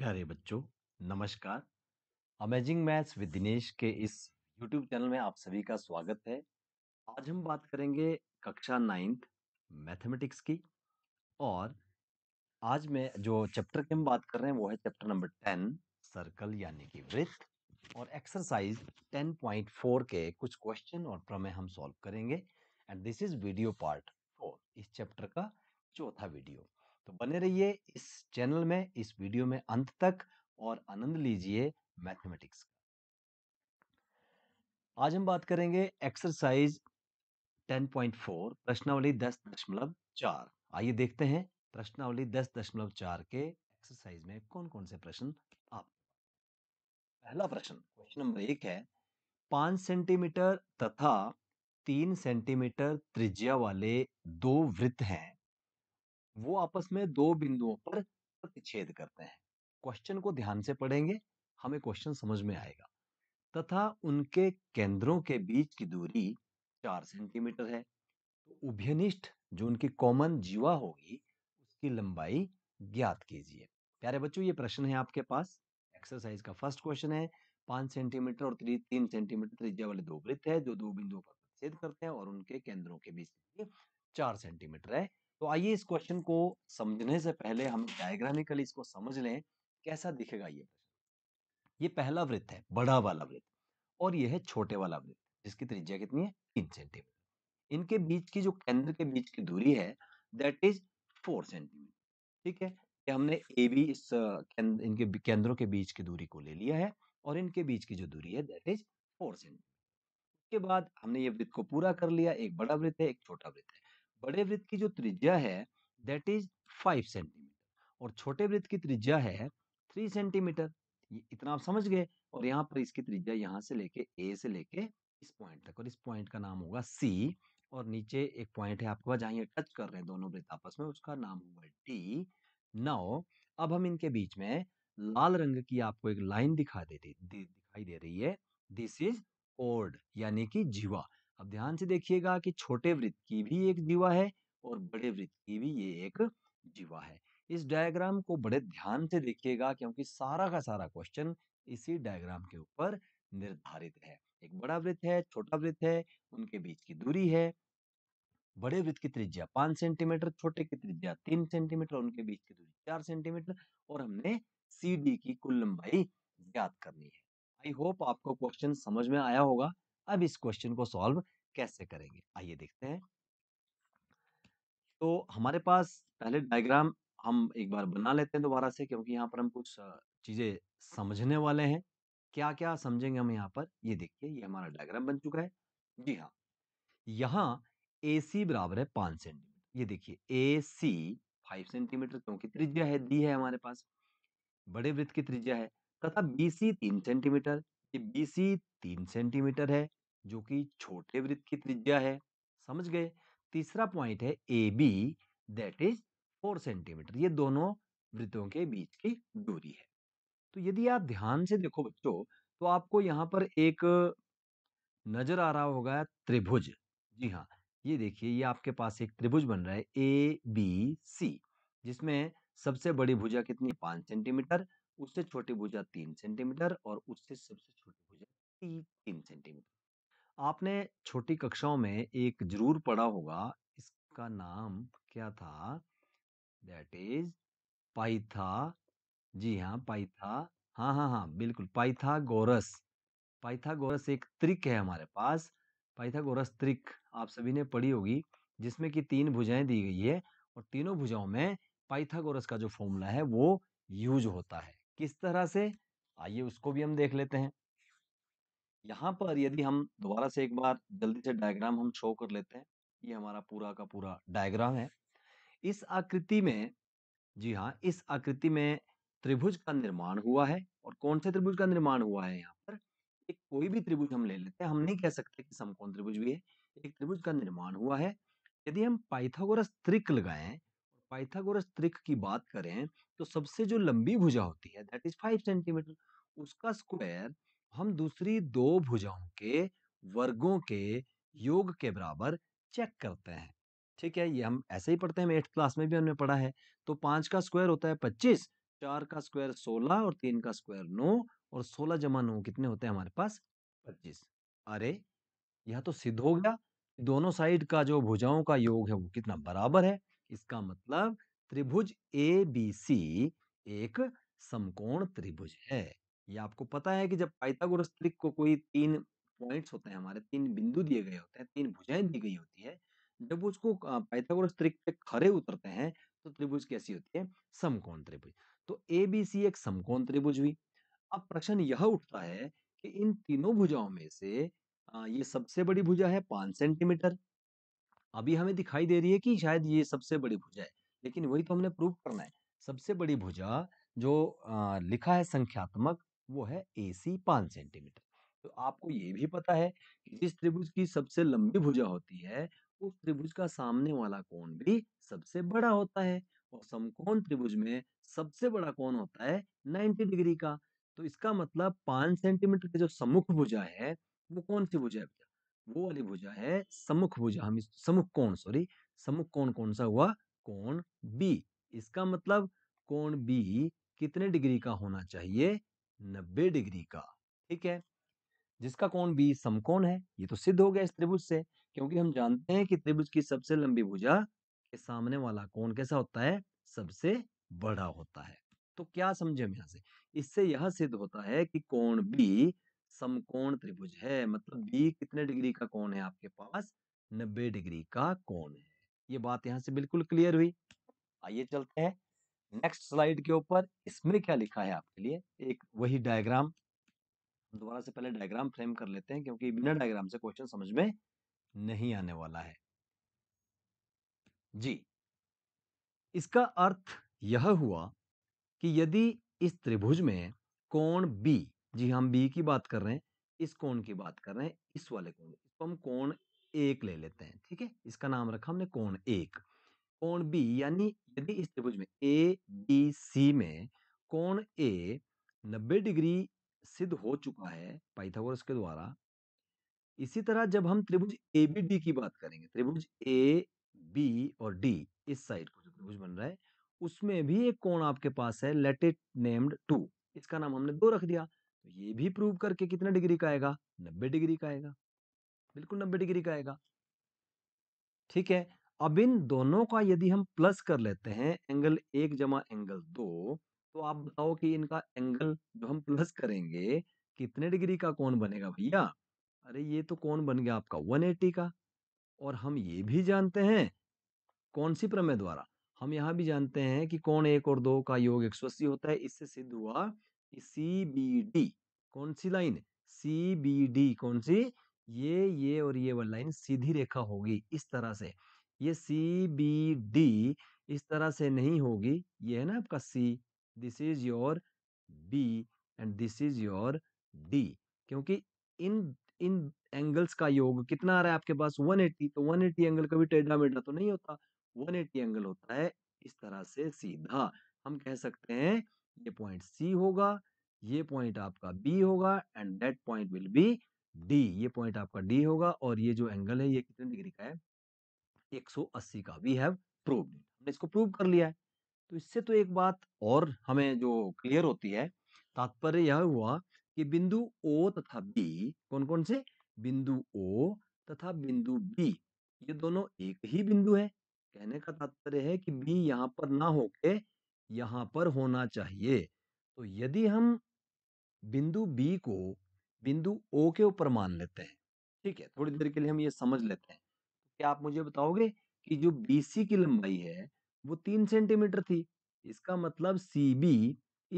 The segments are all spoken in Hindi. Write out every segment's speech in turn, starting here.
प्यारे बच्चों नमस्कार अमेजिंग मैथ्स विद दिनेश के इस यूट्यूब चैनल में आप सभी का स्वागत है आज हम बात करेंगे कक्षा नाइन्थ मैथमेटिक्स की और आज मैं जो चैप्टर की हम बात कर रहे हैं वो है चैप्टर नंबर टेन सर्कल यानी कि वृत्त और एक्सरसाइज टेन पॉइंट फोर के कुछ क्वेश्चन और प्रमेय हम सॉल्व करेंगे and this is video part four इस चैप्टर का चौथा वीडियो तो बने रहिए इस चैनल में इस वीडियो में अंत तक और आनंद लीजिए मैथमेटिक्स का आज हम बात करेंगे एक्सरसाइज 10.4 प्रश्नावली 10.4 आइए देखते हैं प्रश्नावली 10.4 के एक्सरसाइज में कौन कौन से प्रश्न आप पहला प्रश्न क्वेश्चन नंबर एक है पांच सेंटीमीटर तथा तीन सेंटीमीटर त्रिज्या वाले दो वृत्त हैं वो आपस में दो बिंदुओं पर प्रतिच्छेद करते हैं क्वेश्चन को ध्यान से पढ़ेंगे हमें क्वेश्चन समझ में आएगा तथा उनके केंद्रों के बीच की दूरी चार सेंटीमीटर है तो उभयनिष्ठ जो उनकी कॉमन जीवा होगी उसकी लंबाई ज्ञात कीजिए प्यारे बच्चों ये प्रश्न है आपके पास एक्सरसाइज का फर्स्ट क्वेश्चन है पांच सेंटीमीटर और त्री, तीन सेंटीमीटर त्रिज्या वाले दो वृत्त है जो दो बिंदुओं पर प्रतिच्छेद करते हैं और उनके केंद्रों के बीच चार सेंटीमीटर है तो आइए इस क्वेश्चन को समझने से पहले हम डायग्रामिकली इसको समझ लें कैसा दिखेगा ये ये पहला वृत्त है बड़ा वाला वृत्त और यह है छोटे वाला वृत्त जिसकी त्रिज्या कितनी है तीन सेंटीमीटर इनके बीच की जो केंद्र के बीच की दूरी है दैट इज फोर सेंटीमीटर ठीक है कि हमने ए बी इस केंद्र इनके केंद्रों के बीच की दूरी को ले लिया है और इनके बीच की जो दूरी है दैट इज फोर सेंटीमीटर उसके बाद हमने ये वृत्त को पूरा कर लिया एक बड़ा वृत्त है एक छोटा वृत्त है बड़े वृत्त की जो त्रिज्या है दैट इज फाइव सेंटीमीटर और छोटे वृत्त की त्रिज्या है थ्री सेंटीमीटर इतना आप समझ गए और यहाँ पर इसकी त्रिज्या यहाँ से लेके ए से लेके इस पॉइंट तक और इस पॉइंट का नाम होगा सी और नीचे एक पॉइंट है आपके पास जहाँ ये टच कर रहे हैं दोनों वृत्त आपस में उसका नाम होगा डी नौ अब हम इनके बीच में लाल रंग की आपको एक लाइन दिखा देती दे, दिखाई दे रही है दिस इज कोड यानी कि जीवा अब ध्यान से देखिएगा कि छोटे वृत्त की भी एक जीवा है और बड़े वृत्त की भी ये एक जीवा है इस डायग्राम को बड़े ध्यान से देखिएगा क्योंकि सारा का सारा क्वेश्चन इसी डायग्राम के ऊपर निर्धारित है एक बड़ा वृत्त है छोटा वृत्त है उनके बीच की दूरी है बड़े वृत्त की त्रिज्या पांच सेंटीमीटर छोटे की त्रिज्या तीन सेंटीमीटर उनके बीच की दूरी चार सेंटीमीटर और हमने सी डी की कुल लंबाई ज्ञात करनी है आई होप आपको क्वेश्चन समझ में आया होगा अब इस क्वेश्चन को सॉल्व कैसे करेंगे आइए देखते हैं तो हमारे पास पहले डायग्राम हम एक बार बना लेते हैं दोबारा से क्योंकि यहाँ पर हम कुछ चीज़ें समझने वाले हैं क्या क्या समझेंगे हम यहाँ पर ये देखिए ये हमारा डायग्राम बन चुका है जी हाँ यहाँ ए सी बराबर है पांच सेंटीमीटर ये देखिए ए सी फाइव सेंटीमीटर क्योंकि तो त्रिज्या है दी है हमारे पास बड़े वृत्त की त्रिज्या है तथा बी सी तीन सेंटीमीटर ये बी सी तीन सेंटीमीटर है जो कि छोटे वृत्त की त्रिज्या है समझ गए तीसरा पॉइंट है A B that is four centimetre ये दोनों वृत्तों के बीच की दूरी है तो यदि आप ध्यान से देखो बच्चों तो आपको यहाँ पर एक नजर आ रहा होगा त्रिभुज जी हाँ ये देखिए ये आपके पास एक त्रिभुज बन रहा है ए बी सी जिसमें सबसे बड़ी भुजा कितनी पाँच सेंटीमीटर उससे छोटी भुजा तीन सेंटीमीटर और उससे सबसे छोटी भुजा तीन सेंटीमीटर आपने छोटी कक्षाओं में एक ज़रूर पढ़ा होगा, इसका नाम क्या था? दैट इज़ पाइथा जी हाँ, पाइथा हाँ, हाँ, हाँ, बिल्कुल पाइथागोरस। पाइथागोरस एक त्रिक है हमारे पास, पाइथागोरस त्रिक आप सभी ने पढ़ी होगी, जिसमें कि तीन भुजाएँ दी गई है और तीनों भुजाओं में पाइथागोरस का जो फ़ॉर्मूला है, वो यूज़ होता है। किस तरह से? आइए उसको भी हम देख लेते हैं। यहाँ पर यदि हम दोबारा से एक बार जल्दी से डायग्राम हम शो कर लेते हैं ये हमारा पूरा का पूरा डायग्राम है इस आकृति में जी हाँ इस आकृति में त्रिभुज का निर्माण हुआ है और कौन से त्रिभुज का निर्माण हुआ है यहाँ पर एक कोई भी त्रिभुज हम ले लेते हैं हम नहीं कह सकते कि समकोण त्रिभुज भी है एक त्रिभुज का निर्माण हुआ है यदि हम पाइथागोरस त्रिक लगाए पाइथागोरस त्रिक की बात करें तो सबसे जो लंबी भुजा होती है दैट इज फाइव सेंटीमीटर उसका स्क्वायर हम दूसरी दो भुजाओं के वर्गों के योग के बराबर चेक करते हैं ठीक है ये हम ऐसे ही पढ़ते हैं एट्थ क्लास में भी हमने पढ़ा है तो पांच का स्क्वायर होता है पच्चीस चार का स्क्वायर सोलह और तीन का स्क्वायर नौ और सोलह जमा नौ कितने होते हैं हमारे पास पच्चीस अरे यह तो सिद्ध हो गया दोनों साइड का जो भुजाओं का योग है वो कितना बराबर है इसका मतलब त्रिभुज ए बी सी एक समकोण त्रिभुज है ये आपको पता है कि जब पाइथागोरस त्रिक को कोई तीन पॉइंट्स होते हैं हमारे तीन बिंदु दिए गए होते हैं तीन भुजाएं दी गई होती है जब उसको पाइथागोरस त्रिक पे खड़े उतरते हैं तो त्रिभुज कैसी होती है समकोण त्रिभुज तो ए बी सी एक समकोण त्रिभुज हुई अब प्रश्न यह उठता है कि इन तीनों भुजाओं में से ये सबसे बड़ी भुजा है पांच सेंटीमीटर अभी हमें दिखाई दे रही है कि शायद ये सबसे बड़ी भुजा है लेकिन वही तो हमने प्रूव करना है सबसे बड़ी भुजा जो लिखा है संख्यात्मक वो है ए सी पाँच सेंटीमीटर तो आपको ये भी पता है कि जिस त्रिभुज की सबसे लंबी भुजा होती है उस त्रिभुज का सामने वाला कोण भी सबसे बड़ा होता है और समकोण त्रिभुज में सबसे बड़ा कोण होता है 90 डिग्री का तो इसका मतलब पाँच सेंटीमीटर की जो समुख भुजा है वो कौन सी भुजा है वो वाली भुजा है समुख भुजा हम समुख कोण सॉरी समुख कोण कौन सा हुआ कोण बी इसका मतलब कोण बी कितने डिग्री का होना चाहिए नब्बे डिग्री का ठीक है जिसका कोण बी समकोण है ये तो सिद्ध हो गया इस त्रिभुज से क्योंकि हम जानते हैं कि त्रिभुज की सबसे लंबी भुजा के सामने वाला कोण कैसा होता है सबसे बड़ा होता है तो क्या समझे हम यहाँ से इससे यह सिद्ध होता है कि कोण बी समकोण त्रिभुज है मतलब बी कितने डिग्री का कोण है आपके पास नब्बे डिग्री का कोण है ये बात यहां से बिल्कुल क्लियर हुई आइए चलते हैं नेक्स्ट स्लाइड के ऊपर इसमें क्या लिखा है आपके लिए एक वही डायग्राम दोबारा से पहले डायग्राम फ्रेम कर लेते हैं क्योंकि बिना डायग्राम से क्वेश्चन समझ में नहीं आने वाला है जी इसका अर्थ यह हुआ कि यदि इस त्रिभुज में कोण बी जी हम बी की बात कर रहे हैं इस कोण की बात कर रहे हैं इस वाले कोण इसको हम कोण एक ले लेते हैं ठीक है इसका नाम रखा हमने कोण एक कोण बी यानी यदि इस त्रिभुज में ए बी सी में कोण ए 90 डिग्री सिद्ध हो चुका है पाइथागोरस के द्वारा इसी तरह जब हम त्रिभुज ए बी डी की बात करेंगे त्रिभुज ए बी और डी इस साइड को जो त्रिभुज बन रहा है उसमें भी एक कोण आपके पास है लेट इट नेम्ड टू इसका नाम हमने दो रख दिया तो ये भी प्रूव करके कितने डिग्री का आएगा नब्बे डिग्री का आएगा बिल्कुल नब्बे डिग्री का आएगा ठीक है अब इन दोनों का यदि हम प्लस कर लेते हैं एंगल एक जमा एंगल दो तो आप बताओ कि इनका एंगल जो हम प्लस करेंगे कितने डिग्री का कोण बनेगा भैया अरे ये तो कोण बन गया आपका 180 का और हम ये भी जानते हैं कौन सी प्रमेय द्वारा हम यहाँ भी जानते हैं कि कोण एक और दो का योग एक होता है इससे सिद्ध हुआ कि सी बी डी कौन सी लाइन सी बी डी कौन सी ये ये और ये वाली लाइन सीधी रेखा होगी इस तरह से ये सी बी डी इस तरह से नहीं होगी ये है ना आपका C this is your B and this is your D क्योंकि इन इन एंगल्स का योग कितना आ रहा है आपके पास 180 तो 180 एंगल कभी टेढ़ा मेढ़ा तो नहीं होता 180 एंगल होता है इस तरह से सीधा हम कह सकते हैं ये पॉइंट सी होगा ये पॉइंट आपका बी होगा and that point will be D ये पॉइंट आपका डी होगा और ये जो एंगल है ये कितने डिग्री का है 180 का वी हैव प्रूव्ड इट हमने इसको प्रूव कर लिया है तो इससे तो एक बात और हमें जो क्लियर होती है तात्पर्य यह हुआ कि बिंदु ओ तथा बी कौन कौन से बिंदु ओ तथा बिंदु बी ये दोनों एक ही बिंदु है कहने का तात्पर्य है कि बी यहाँ पर ना होके यहाँ पर होना चाहिए तो यदि हम बिंदु बी को बिंदु ओ के ऊपर मान लेते हैं ठीक है थोड़ी देर के लिए हम ये समझ लेते हैं कि आप मुझे बताओगे कि जो BC की लंबाई है वो तीन सेंटीमीटर थी इसका मतलब CB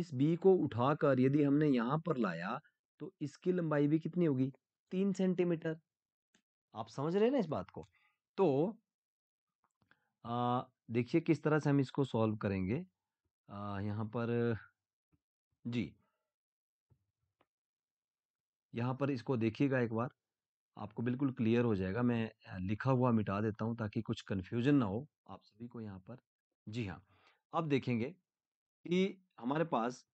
इस B को उठाकर यदि हमने यहाँ पर लाया तो इसकी लंबाई भी कितनी होगी तीन सेंटीमीटर आप समझ रहे हैं ना इस बात को तो देखिए किस तरह से हम इसको सॉल्व करेंगे आ, यहाँ पर जी यहाँ पर इसको देखिएगा एक बार आपको बिल्कुल क्लियर हो जाएगा मैं लिखा हुआ मिटा देता हूँ ताकि कुछ कन्फ्यूजन ना हो आप सभी को यहाँ पर जी हाँ अब देखेंगे कि हमारे पास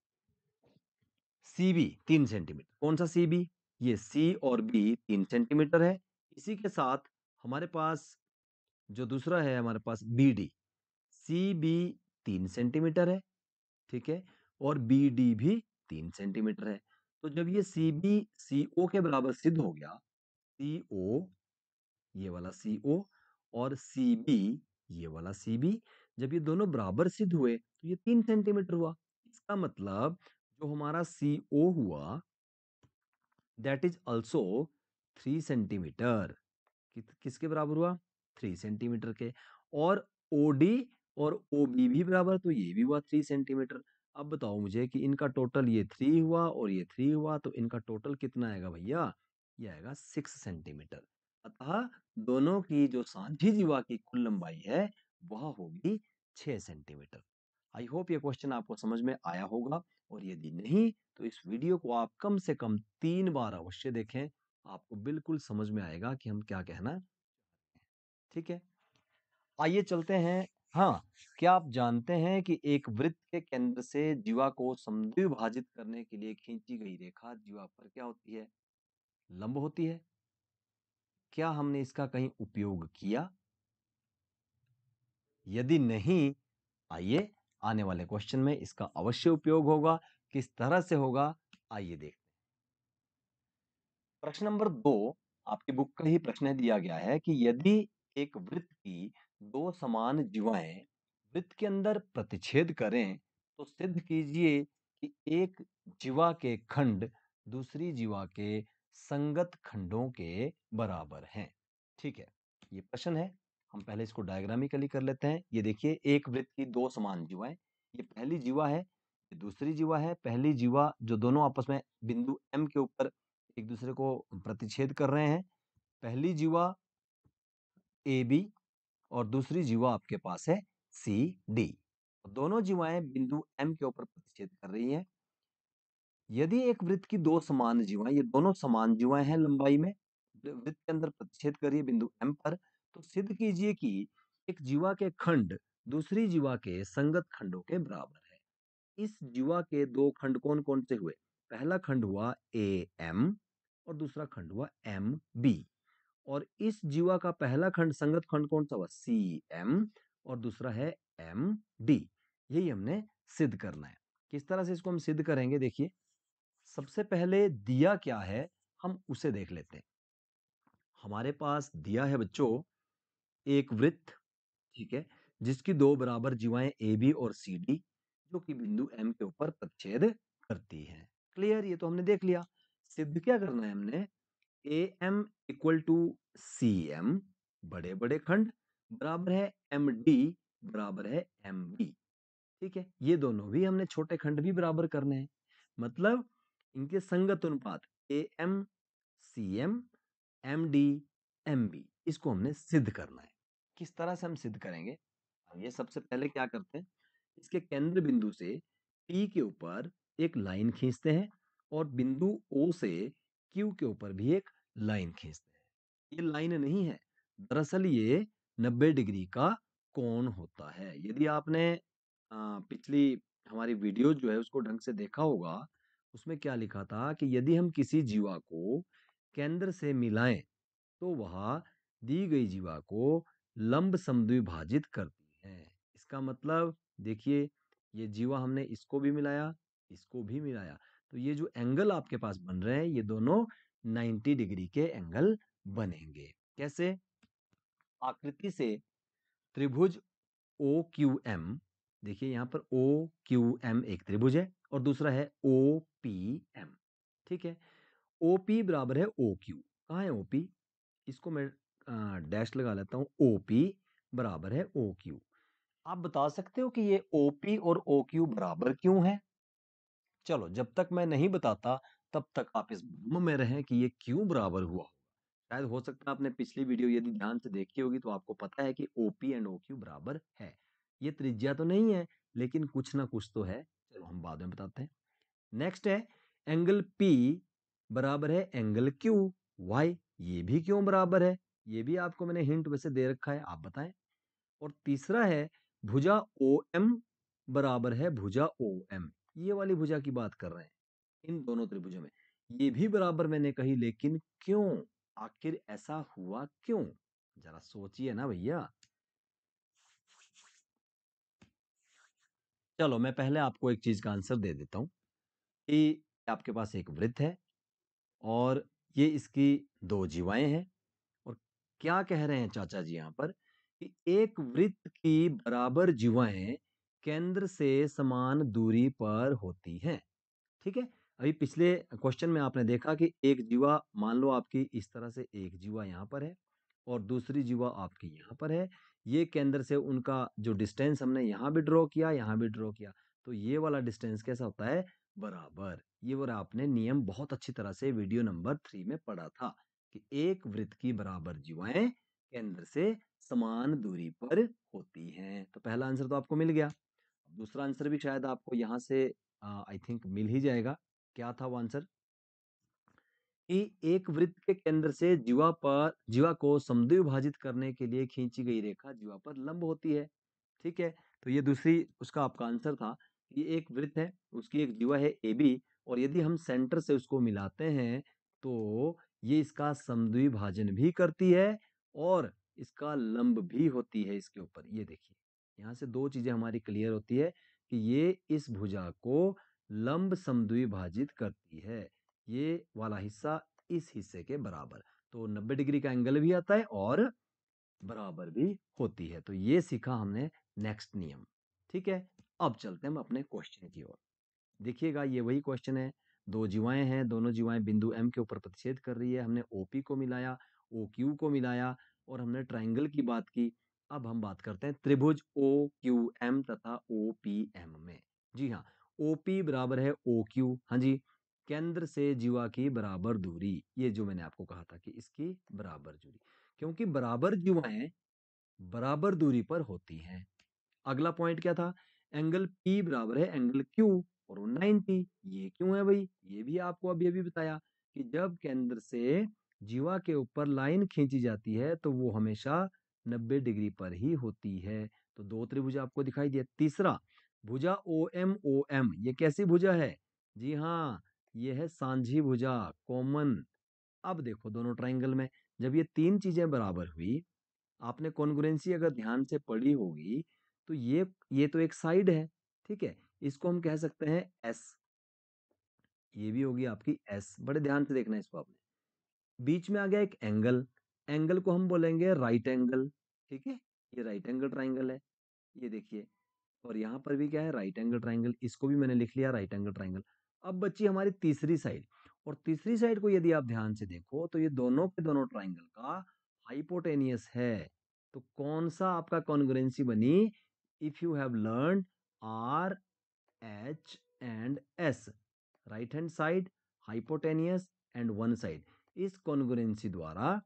सी बी तीन सेंटीमीटर कौन सा सी बी ये सी और बी तीन सेंटीमीटर है इसी के साथ हमारे पास जो दूसरा है हमारे पास बी डी सी बी तीन सेंटीमीटर है ठीक है और बी डी भी तीन सेंटीमीटर है तो जब ये सी बी सी ओ के बराबर सिद्ध हो गया सी ओ ये वाला सी ओ और सी बी ये वाला सी बी जब ये दोनों बराबर सिद्ध हुए तो ये तीन सेंटीमीटर हुआ इसका मतलब जो हमारा सी ओ हुआ that is also three centimetre किसके बराबर हुआ थ्री सेंटीमीटर के और ओ डी और ओ बी भी बराबर तो ये भी हुआ थ्री सेंटीमीटर अब बताओ मुझे कि इनका टोटल ये थ्री हुआ और ये थ्री हुआ तो इनका टोटल कितना आएगा भैया यह आएगा सिक्स सेंटीमीटर अतः दोनों की जो सांझी जीवा की कुल लंबाई है वह होगी छह सेंटीमीटर आई होप ये क्वेश्चन आपको समझ में आया होगा और यदि नहीं तो इस वीडियो को आप कम से कम तीन बार अवश्य देखें आपको बिल्कुल समझ में आएगा कि हम क्या कहना ठीक है आइए चलते हैं हाँ क्या आप जानते हैं कि एक वृत्त के केंद्र से जीवा को समद्विभाजित करने के लिए खींची गई रेखा जीवा पर क्या होती है लंब होती है क्या हमने इसका कहीं उपयोग किया यदि नहीं आइए आने वाले क्वेश्चन में इसका अवश्य उपयोग होगा किस तरह से होगा आइए देखते प्रश्न नंबर दो आपकी बुक का ही प्रश्न दिया गया है कि यदि एक वृत्त की दो समान जीवाएं वृत्त के अंदर प्रतिच्छेद करें तो सिद्ध कीजिए कि एक जीवा के खंड दूसरी जीवा के संगत खंडों के बराबर हैं ठीक है ये प्रश्न है हम पहले इसको डायग्रामिकली कर लेते हैं ये देखिए एक वृत्त की दो समान जीवाएं ये पहली जीवा है ये दूसरी जीवा है पहली जीवा जो दोनों आपस में बिंदु एम के ऊपर एक दूसरे को प्रतिच्छेद कर रहे हैं पहली जीवा ए बी और दूसरी जीवा आपके पास है सी डी दोनों जीवाएं बिंदु एम के ऊपर प्रतिच्छेद कर रही हैं यदि एक वृत्त की दो समान जीवाएं ये दोनों समान जीवाएं हैं लंबाई में वृत्त के अंदर प्रतिच्छेद करिए बिंदु एम पर तो सिद्ध कीजिए कि एक जीवा के खंड दूसरी जीवा के संगत खंडों के बराबर है इस जीवा के दो खंड कौन कौन से हुए पहला खंड हुआ ए एम और दूसरा खंड हुआ एम बी और इस जीवा का पहला खंड संगत खंड कौन सा हुआ सी एम और दूसरा है एम डी यही हमने सिद्ध करना है किस तरह से इसको हम सिद्ध करेंगे देखिए सबसे पहले दिया क्या है हम उसे देख लेते हैं हमारे पास दिया है बच्चों एक वृत्त ठीक है जिसकी दो बराबर जीवाएं ए बी और सी डी जो कि बिंदु एम के ऊपर प्रच्छेद करती है क्लियर ये तो हमने देख लिया सिद्ध क्या करना है हमने A M equal to C M बड़े बड़े खंड बराबर है एम डी बराबर है एम बी ठीक है ये दोनों भी हमने छोटे खंड भी बराबर करने हैं मतलब इनके संगत अनुपात A M C M M D M B इसको हमने सिद्ध करना है किस तरह से हम सिद्ध करेंगे ये सबसे पहले क्या करते हैं इसके केंद्र बिंदु से पी के ऊपर एक लाइन खींचते हैं और बिंदु ओ से क्यू के ऊपर भी एक लाइन खींचते हैं ये लाइन नहीं है दरअसल ये 90 डिग्री का कोण होता है यदि आपने पिछली हमारी वीडियो जो है उसको ढंग से देखा होगा उसमें क्या लिखा था कि यदि हम किसी जीवा को केंद्र से मिलाएं तो वह दी गई जीवा को लंब समद्विभाजित करती है इसका मतलब देखिए ये जीवा हमने इसको भी मिलाया इसको भी मिलाया तो ये जो एंगल आपके पास बन रहे हैं ये दोनों 90 डिग्री के एंगल बनेंगे कैसे आकृति से त्रिभुज ओ क्यू एम देखिए यहाँ पर ओ क्यू एम एक त्रिभुज है और दूसरा है ओ पी एम ठीक है ओ पी बराबर है ओ क्यू कहाँ है ओ पी इसको मैं डैश लगा लेता हूँ ओ पी बराबर है ओ क्यू आप बता सकते हो कि ये ओ पी और ओ क्यू बराबर क्यों है चलो जब तक मैं नहीं बताता तब तक आप इस भ्रम में रहें कि ये क्यों बराबर हुआ शायद हो सकता है आपने पिछली वीडियो यदि ध्यान से देखी होगी तो आपको पता है कि O P and O Q बराबर है ये त्रिज्या तो नहीं है लेकिन कुछ ना कुछ तो है चलो हम बाद में बताते हैं नेक्स्ट है एंगल पी बराबर है एंगल क्यू वाई ये भी क्यों बराबर है ये भी आपको मैंने हिंट वैसे दे रखा है आप बताएं और तीसरा है भुजा ओ एम बराबर है भुजा ओ एम ये वाली भुजा की बात कर रहे हैं इन दोनों त्रिभुजों में ये भी बराबर मैंने कही लेकिन क्यों आखिर ऐसा हुआ क्यों जरा सोचिए ना भैया चलो मैं पहले आपको एक चीज़ का आंसर दे देता हूँ कि आपके पास एक वृत्त है और ये इसकी दो जीवाएं हैं और क्या कह रहे हैं चाचा जी यहाँ पर कि एक वृत्त की बराबर जीवाएं केंद्र से समान दूरी पर होती हैं ठीक है अभी पिछले क्वेश्चन में आपने देखा कि एक जीवा मान लो आपकी इस तरह से एक जीवा यहाँ पर है और दूसरी जीवा आपकी यहाँ पर है ये केंद्र से उनका जो डिस्टेंस हमने यहाँ भी ड्रॉ किया यहाँ भी ड्रॉ किया तो ये वाला डिस्टेंस कैसा होता है बराबर ये वाला आपने नियम बहुत अच्छी तरह से वीडियो नंबर थ्री में पढ़ा था कि एक वृत्त की बराबर जीवाएं केंद्र से समान दूरी पर होती हैं तो पहला आंसर तो आपको मिल गया दूसरा आंसर भी शायद आपको यहाँ से आई थिंक मिल ही जाएगा क्या था वो आंसर कि एक वृत्त के केंद्र से जीवा पर जीवा को समद्विभाजित करने के लिए खींची गई रेखा जीवा पर लंब होती है ठीक है तो ये दूसरी उसका आपका आंसर था ये एक वृत्त है उसकी एक जीवा है ए बी और यदि हम सेंटर से उसको मिलाते हैं तो ये इसका समद्विभाजन भी करती है और इसका लंब भी होती है इसके ऊपर ये देखिए यहाँ से दो चीज़ें हमारी क्लियर होती है कि ये इस भुजा को लंब समद्विभाजित करती है ये वाला हिस्सा इस हिस्से के बराबर तो 90 डिग्री का एंगल भी आता है और बराबर भी होती है तो ये सीखा हमने नेक्स्ट नियम ठीक है अब चलते हैं हम अपने क्वेश्चन की ओर देखिएगा ये वही क्वेश्चन है दो जीवाएं हैं दोनों जीवाएं बिंदु एम के ऊपर प्रतिषेध कर रही है हमने ओ पी को मिलाया ओ क्यू को मिलाया और हमने ट्राइंगल की बात की अब हम बात करते हैं त्रिभुज ओ क्यू एम तथा ओ पी एम में जी हाँ ओ पी बराबर है ओ क्यू हाँ जी केंद्र से जीवा की बराबर दूरी ये जो मैंने आपको कहा था कि इसकी बराबर दूरी क्योंकि बराबर जीवाएं बराबर दूरी पर होती हैं अगला पॉइंट क्या था एंगल पी बराबर है एंगल क्यू और नाइनटी ये क्यों है भाई ये भी आपको अभी अभी बताया कि जब केंद्र से जीवा के ऊपर लाइन खींची जाती है तो वो हमेशा नब्बे डिग्री पर ही होती है तो दो त्रिभुजा आपको दिखाई दिया तीसरा भुजा ओ एम ओ एम ये कैसी भुजा है जी हाँ ये है सांझी भुजा कॉमन अब देखो दोनों ट्राइंगल में जब ये तीन चीजें बराबर हुई आपने कॉन्ग्रेंसी अगर ध्यान से पढ़ी होगी तो ये ये तो एक साइड है ठीक है इसको हम कह सकते हैं एस ये भी होगी आपकी एस बड़े ध्यान से देखना इसको आपने बीच में आ गया एक एंगल एंगल को हम बोलेंगे राइट एंगल ठीक है ये राइट एंगल ट्राइंगल है ये देखिए और यहाँ पर भी क्या है राइट एंगल ट्राइंगल इसको भी मैंने लिख लिया राइट एंगल ट्राइंगल अब बची हमारी तीसरी साइड और तीसरी साइड को यदि आप ध्यान से देखो तो ये दोनों के दोनों ट्राइंगल का हाइपोटेनियस है तो कौन सा आपका कॉन्ग्रेंसी बनी if you have learn R H and S right hand side hypotenuse and one side इस कॉन्ग्रेंसी द्वारा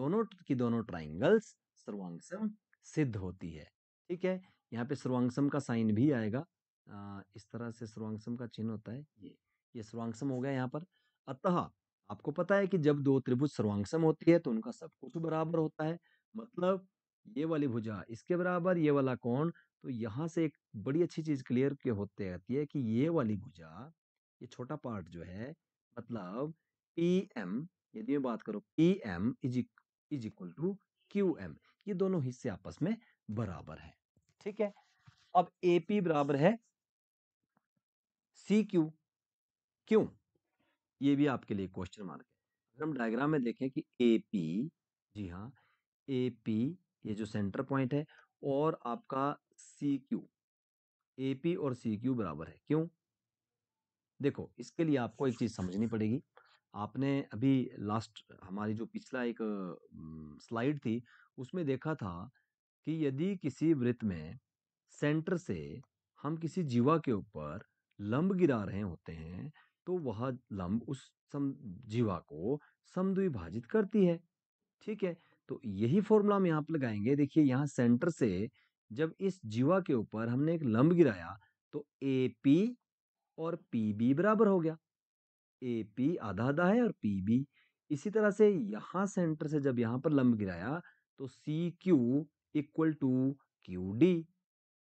दोनों की दोनों ट्राइंगल्स सर्वांगसम सिद्ध होती है ठीक है यहाँ पे सर्वांगसम का साइन भी आएगा इस तरह से सर्वांगसम का चिन्ह होता है ये ये सर्वांगसम हो गया यहाँ पर अतः आपको पता है कि जब दो त्रिभुज सर्वांगसम होती है तो उनका सब कुछ बराबर होता है मतलब ये वाली भुजा इसके बराबर ये वाला कोण तो यहाँ से एक बड़ी अच्छी चीज क्लियर के होते रहती है कि ये वाली भुजा ये छोटा पार्ट जो है मतलब पी एम यदि मैं बात करूँ P M is is equal to Q M ये दोनों हिस्से आपस में बराबर है ठीक है अब ए पी बराबर है सी क्यू क्यों ये भी आपके लिए क्वेश्चन मार्क है अगर हम डायग्राम में देखें कि ए पी जी हाँ ए पी ये जो सेंटर पॉइंट है और आपका सी क्यू ए पी और सी क्यू बराबर है क्यों देखो इसके लिए आपको एक चीज़ समझनी पड़ेगी आपने अभी लास्ट हमारी जो पिछला एक स्लाइड थी उसमें देखा था कि यदि किसी वृत्त में सेंटर से हम किसी जीवा के ऊपर लंब गिरा रहे होते हैं तो वह लंब उस सम जीवा को समद्विभाजित करती है ठीक है तो यही फॉर्मूला हम यहाँ पर लगाएंगे देखिए यहाँ सेंटर से जब इस जीवा के ऊपर हमने एक लंब गिराया तो ए पी और पी बी बराबर हो गया ए पी आधा आधा है और पी बी इसी तरह से यहाँ सेंटर से जब यहाँ पर लंब गिराया तो C Q equal to Q D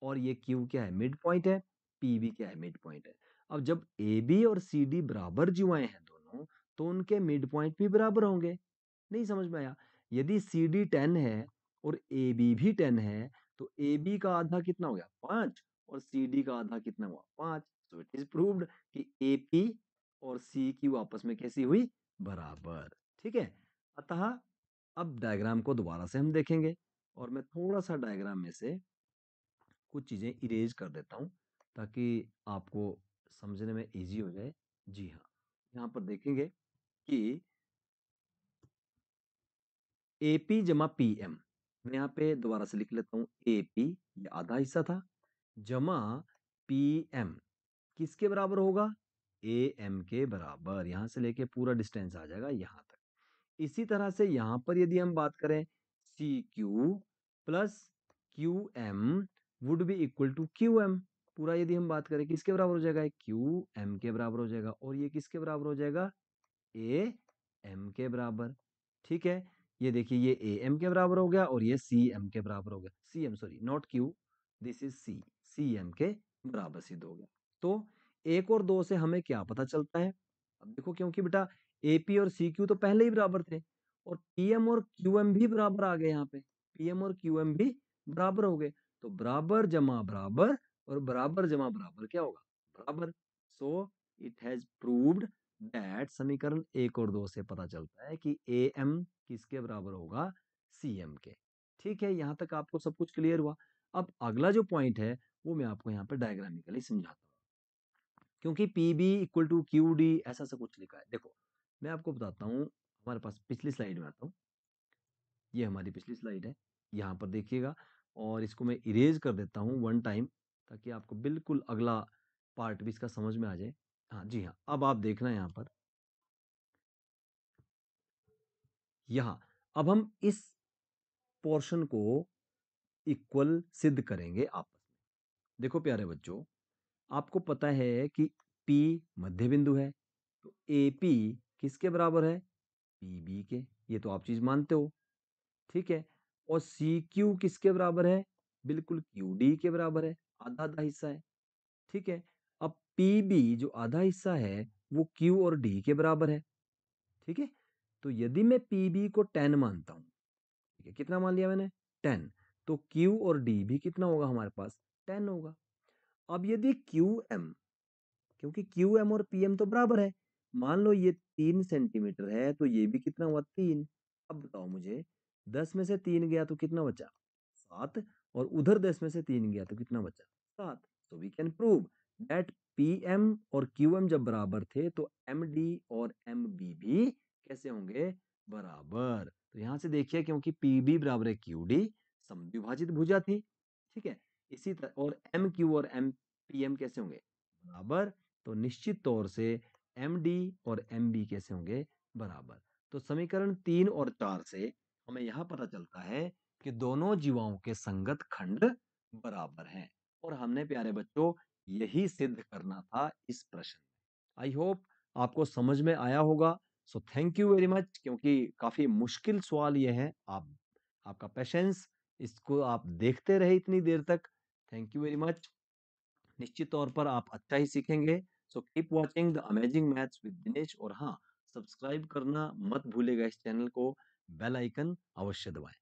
और ये क्यू क्या है मिड पॉइंट है पी बी क्या है मिड पॉइंट है अब जब ए बी और सी डी बराबर जुआएं हैं दोनों तो उनके मिड पॉइंट भी बराबर होंगे नहीं समझ में आया यदि सी डी टेन है और ए बी भी टेन है तो ए बी का आधा कितना हो गया पांच और सी डी का आधा कितना हुआ पांच सो इट इज प्रूव्ड कि ए पी और सी की आपस में कैसी हुई बराबर ठीक है अतः अब डायग्राम को दोबारा से हम देखेंगे और मैं थोड़ा सा डायग्राम में से कुछ चीजें इरेज कर देता हूं ताकि आपको समझने में इजी हो जाए जी हाँ यहाँ पर देखेंगे कि ए पी जमा पी एम मैं यहाँ पे दोबारा से लिख लेता हूँ ए पी ये आधा हिस्सा था जमा पी एम किसके बराबर होगा ए एम के बराबर यहाँ से लेके पूरा डिस्टेंस आ जाएगा यहाँ तक इसी तरह से यहाँ पर यदि हम बात करें C Q plus Q M would be equal to Q M पूरा यदि हम बात करें किसके बराबर हो जाएगा क्यू एम के बराबर हो जाएगा और ये किसके बराबर हो जाएगा ए एम के बराबर ठीक है ये देखिए ये ए एम के बराबर हो गया और ये सी एम के बराबर हो गया C M sorry not Q this is C C M के बराबर सिद्ध हो गया तो एक और दो से हमें क्या पता चलता है अब देखो क्योंकि बेटा ए पी और सी क्यू तो पहले ही बराबर थे और पी एम और क्यू एम भी बराबर आ गए यहाँ पे पी एम और क्यू एम भी बराबर हो गए तो बराबर जमा बराबर और बराबर जमा बराबर क्या होगा बराबर so it has proved that समीकरण एक और दो से पता चलता है कि ए एम किसके बराबर होगा सी एम के ठीक है यहाँ तक आपको सब कुछ क्लियर हुआ अब अगला जो पॉइंट है वो मैं आपको यहाँ पर डायग्रामिकली समझाता हूँ क्योंकि P B equal to Q D ऐसा सा कुछ लिखा है देखो मैं आपको बताता हूँ हमारे पास पिछली स्लाइड में आता हूँ ये हमारी पिछली स्लाइड है यहाँ पर देखिएगा और इसको मैं इरेज कर देता हूँ वन टाइम ताकि आपको बिल्कुल अगला पार्ट भी इसका समझ में आ जाए हाँ जी हाँ अब आप देखना है यहाँ पर यहाँ अब हम इस पोर्शन को इक्वल सिद्ध करेंगे आपस में देखो प्यारे बच्चों आपको पता है कि P मध्य बिंदु है तो ए पी किसके बराबर है पी बी के ये तो आप चीज़ मानते हो ठीक है और सी क्यू किसके बराबर है बिल्कुल क्यू डी के बराबर है, आधा-आधा हिस्सा है, ठीक है? अब पी बी जो आधा हिस्सा है, वो क्यू और डी के बराबर है, ठीक है? तो यदि मैं पी बी को टेन मानता हूँ, ठीक है? कितना मान लिया मैंने? टेन तो क्यू और डी भी कितना होगा हमारे पास? टेन होगा। अब यदि क्यू एम क्योंकि क्यू एम और पी एम तो बराबर है, मान लो ये तीन सेंटीमीटर है, तो ये भी कितना हुआ? तीन अब बताओ मुझे, दस में से तीन गया तो कितना बचा? सात और उधर दस में से तीन गया तो कितना बचा सात so we can prove that P M और क्यू एम जब बराबर थे तो एम डी और एम बी भी कैसे होंगे बराबर तो यहां से देखिए क्योंकि पी बी बराबर है क्यू डी समद्विभाजित भुजा थी ठीक है इसी तरह और एम क्यू और एम पी एम कैसे होंगे बराबर तो निश्चित तौर से एम डी और एम बी कैसे होंगे बराबर तो समीकरण तीन और चार से हमें यह पता चलता है कि दोनों जीवाओं के संगत खंड बराबर हैं और हमने प्यारे बच्चों यही सिद्ध करना था इस प्रश्न में आई होप आपको समझ में आया होगा so thank you very much क्योंकि काफी मुश्किल सवाल ये है आप आपका पेशेंस इसको आप देखते रहे इतनी देर तक थैंक यू वेरी मच निश्चित तौर पर आप अच्छा ही सीखेंगे so keep watching the amazing maths with Dinesh और हाँ सब्सक्राइब करना मत भूलेगा इस चैनल को बेल आइकन अवश्य दबाएं